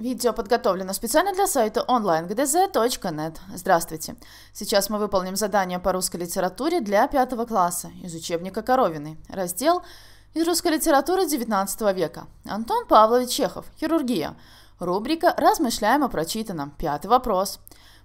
Видео подготовлено специально для сайта online.gdz.net. Здравствуйте! Сейчас мы выполним задание по русской литературе для пятого класса из учебника Коровины, Раздел «Из русской литературы XIX века». Антон Павлович Чехов. Хирургия. Рубрика «Размышляем о прочитанном». Пятый вопрос.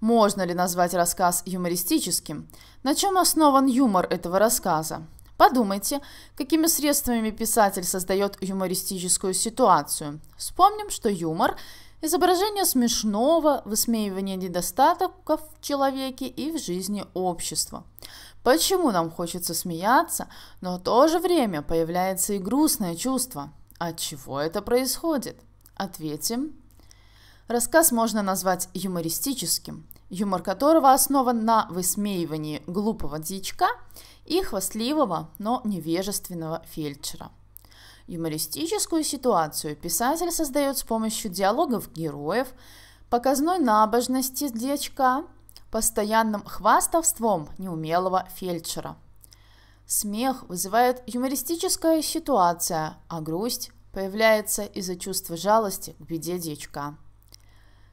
Можно ли назвать рассказ юмористическим? На чем основан юмор этого рассказа? Подумайте, какими средствами писатель создает юмористическую ситуацию. Вспомним, что юмор – изображение смешного, высмеивание недостатков в человеке и в жизни общества. Почему нам хочется смеяться, но в то же время появляется и грустное чувство? От чего это происходит? Ответим Рассказ можно назвать юмористическим, юмор которого основан на высмеивании глупого дичка и хвастливого, но невежественного фельдшера. Юмористическую ситуацию писатель создает с помощью диалогов героев, показной набожности дьячка, постоянным хвастовством неумелого фельдшера. Смех вызывает юмористическая ситуация, а грусть появляется из-за чувства жалости к беде дьячка.